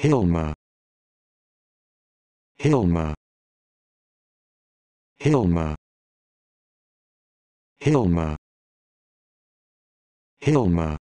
Hilma Hilma Hilma Hilma Hilma